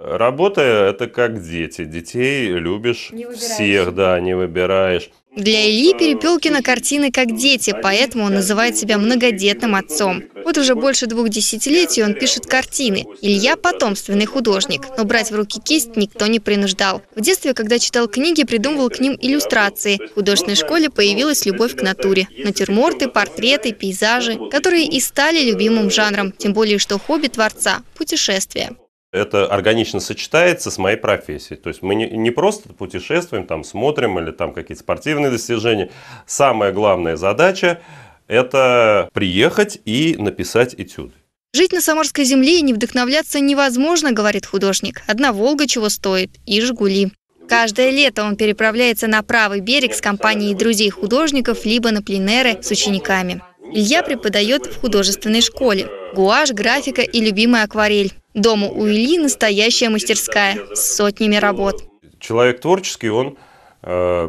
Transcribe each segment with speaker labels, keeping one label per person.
Speaker 1: Работа – это как дети. Детей любишь не всех, да, не выбираешь.
Speaker 2: Для Ильи Перепелкина картины как дети, поэтому он называет себя многодетным отцом. Вот уже больше двух десятилетий он пишет картины. Илья – потомственный художник, но брать в руки кисть никто не принуждал. В детстве, когда читал книги, придумывал к ним иллюстрации. В художественной школе появилась любовь к натуре. Натюрморты, портреты, пейзажи, которые и стали любимым жанром, тем более что хобби творца – путешествия
Speaker 1: это органично сочетается с моей профессией. То есть мы не, не просто путешествуем, там смотрим или там какие-то спортивные достижения. Самая главная задача – это приехать и написать этюды.
Speaker 2: Жить на Самарской земле и не вдохновляться невозможно, говорит художник. Одна Волга чего стоит и Жигули. Каждое лето он переправляется на правый берег с компанией друзей художников, либо на пленеры с учениками. Илья преподает в художественной школе. Гуашь, графика и любимая акварель. Дому у Ильи настоящая мастерская с сотнями работ.
Speaker 1: Человек творческий, он э,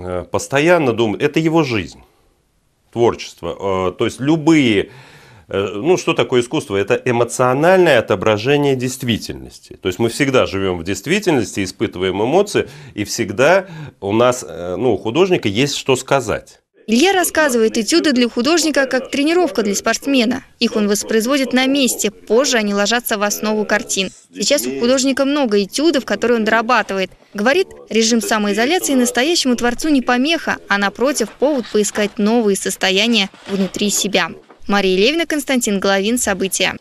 Speaker 1: э, постоянно думает, это его жизнь, творчество. Э, то есть любые, э, ну что такое искусство? Это эмоциональное отображение действительности. То есть мы всегда живем в действительности, испытываем эмоции, и всегда у нас, э, ну у художника есть что сказать.
Speaker 2: Илья рассказывает, этюды для художника как тренировка для спортсмена. Их он воспроизводит на месте, позже они ложатся в основу картин. Сейчас у художника много этюдов, которые он дорабатывает. Говорит, режим самоизоляции настоящему творцу не помеха, а напротив, повод поискать новые состояния внутри себя. Мария Левина, Константин Головин, События.